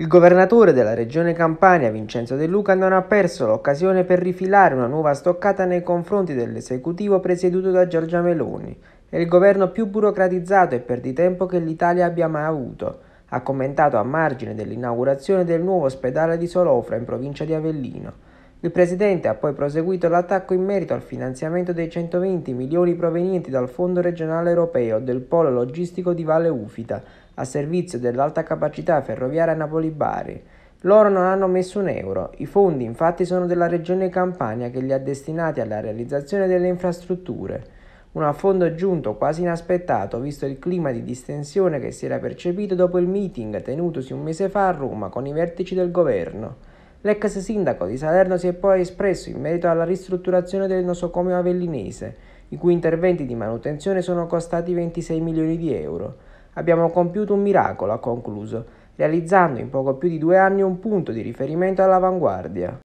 Il governatore della regione Campania, Vincenzo De Luca, non ha perso l'occasione per rifilare una nuova stoccata nei confronti dell'esecutivo presieduto da Giorgia Meloni. È il governo più burocratizzato e perditempo che l'Italia abbia mai avuto, ha commentato a margine dell'inaugurazione del nuovo ospedale di Solofra in provincia di Avellino. Il Presidente ha poi proseguito l'attacco in merito al finanziamento dei 120 milioni provenienti dal Fondo regionale europeo del polo logistico di Valle Ufita, a servizio dell'alta capacità ferroviaria Napoli-Bari. Loro non hanno messo un euro, i fondi infatti sono della regione Campania che li ha destinati alla realizzazione delle infrastrutture. Un affondo giunto quasi inaspettato visto il clima di distensione che si era percepito dopo il meeting tenutosi un mese fa a Roma con i vertici del governo. L'ex sindaco di Salerno si è poi espresso in merito alla ristrutturazione del nosocomio avellinese, i cui interventi di manutenzione sono costati 26 milioni di euro. Abbiamo compiuto un miracolo, ha concluso, realizzando in poco più di due anni un punto di riferimento all'avanguardia.